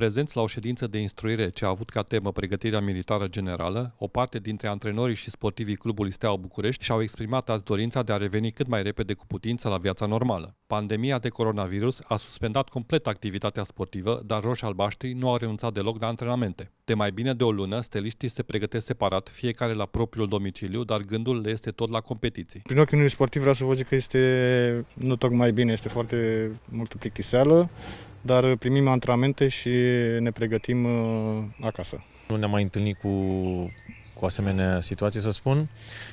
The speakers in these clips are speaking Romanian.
Prezenți la o ședință de instruire ce a avut ca temă pregătirea militară generală, o parte dintre antrenorii și sportivii clubului Steaua București și-au exprimat azi dorința de a reveni cât mai repede cu putință la viața normală. Pandemia de coronavirus a suspendat complet activitatea sportivă, dar roși-albaștri nu au renunțat deloc la antrenamente. De mai bine de o lună, steliștii se pregătesc separat, fiecare la propriul domiciliu, dar gândul le este tot la competiții. Prin ochiul unui sportiv vreau să vă zic că este nu tocmai bine, este foarte multă plictiseală, dar primim antrenamente și ne pregătim uh, acasă. Nu ne-am mai întâlnit cu, cu asemenea situații, să spun.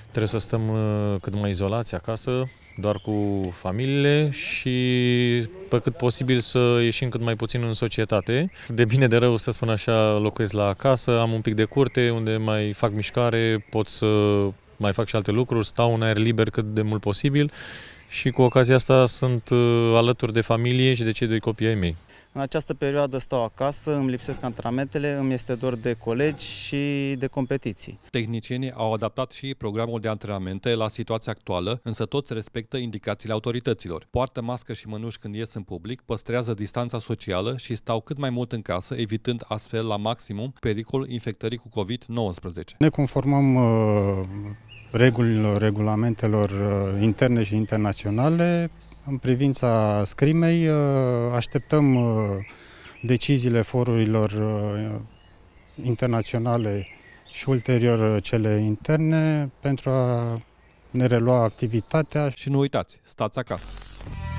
Trebuie să stăm uh, cât mai izolați acasă, doar cu familiile și pe cât posibil să ieșim cât mai puțin în societate. De bine de rău, să spun așa, locuiesc la casă, am un pic de curte unde mai fac mișcare, pot să mai fac și alte lucruri, stau în aer liber cât de mult posibil și cu ocazia asta sunt uh, alături de familie și de cei doi copii ai mei. În această perioadă stau acasă, îmi lipsesc antrenamentele, îmi este dor de colegi și de competiții. Tehnicienii au adaptat și programul de antrenamente la situația actuală, însă toți respectă indicațiile autorităților. Poartă mască și mănuși când ies în public, păstrează distanța socială și stau cât mai mult în casă, evitând astfel la maximum pericolul infectării cu COVID-19. Ne conformăm uh regulilor, regulamentelor uh, interne și internaționale. În privința scrimei, uh, așteptăm uh, deciziile forurilor internaționale și ulterior cele interne pentru a ne relua activitatea. Și nu uitați, stați acasă!